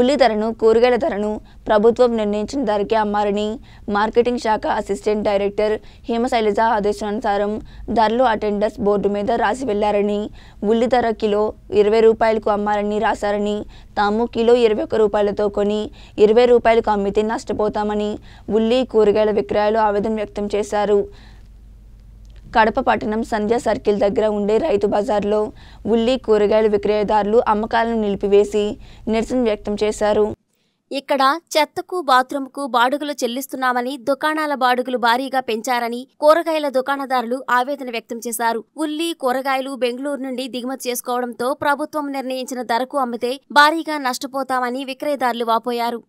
ఉల్లి ధరను కూరగాయల ధరను ప్రభుత్వం నిర్ణయించిన ధరకే అమ్మారని మార్కెటింగ్ శాఖ అసిస్టెంట్ డైరెక్టర్ హేమశైలజ ఆదేశానుసారం ధరలు అటెండర్స్ బోర్డు మీద రాసి వెళ్లారని ఉల్లి ధర కిలో ఇరవై రూపాయలకు అమ్మారని రాశారని తాము కిలో ఇరవై ఒక్క రూపాయలతో కొని ఇరవై రూపాయలకు అమ్మితే నష్టపోతామని ఉల్లి కూరగాయల విక్రయాలు ఆవేదన వ్యక్తం చేశారు కడప పట్టణం సంధ్య సర్కిల్ దగ్గర ఉండే రైతు బజార్లో ఉల్లి కూరగాయల విక్రయదారులు అమ్మకాలను నిలిపివేసి నిరసన వ్యక్తం చేశారు ఇక్కడ చెత్తకు బాత్రూంకు బాడుగలు చెల్లిస్తున్నామని దుకాణాల బాడుగలు భారీగా పెంచారని కూరగాయల దుకాణదారులు ఆవేదన వ్యక్తం చేశారు ఉల్లి కూరగాయలు బెంగళూరు నుండి దిగుమతి చేసుకోవడంతో ప్రభుత్వం నిర్ణయించిన ధరకు అమ్మితే భారీగా నష్టపోతామని విక్రయదారులు వాపోయారు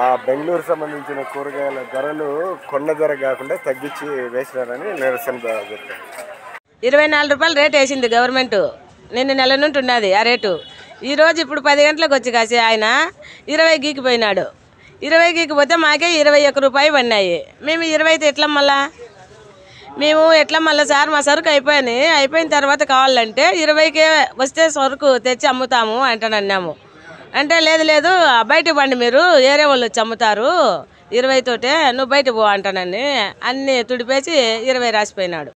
ఆ బెంగళూరు సంబంధించిన కూరగాయల ధరలు కొండ ధర కాకుండా తగ్గించి వేసినారని నిరసన ఇరవై నాలుగు రూపాయలు రేట్ వేసింది గవర్నమెంట్ నిన్న నెల నుండి ఉన్నది ఆ రేటు ఈరోజు ఇప్పుడు పది గంటలకు వచ్చి కాసి ఆయన ఇరవై గీకి పోయినాడు ఇరవై గీకి పోతే మాకే ఇరవై ఒక్క రూపాయి పడినాయి మేము ఇరవై అయితే ఎట్లా మళ్ళా మేము ఎట్లా మళ్ళీ సార్ మా సరుకు అయిపోయినాయి అయిపోయిన తర్వాత కావాలంటే ఇరవైకే వస్తే సరుకు తెచ్చి అమ్ముతాము అంటానన్నాము అంటే లేదు లేదు బయట పండి మీరు ఏరే వాళ్ళు చమ్ముతారు ఇరవై తోటే నువ్వు బయట పో అంటానని అన్నీ తుడిపేసి ఇరవై రాసిపోయినాడు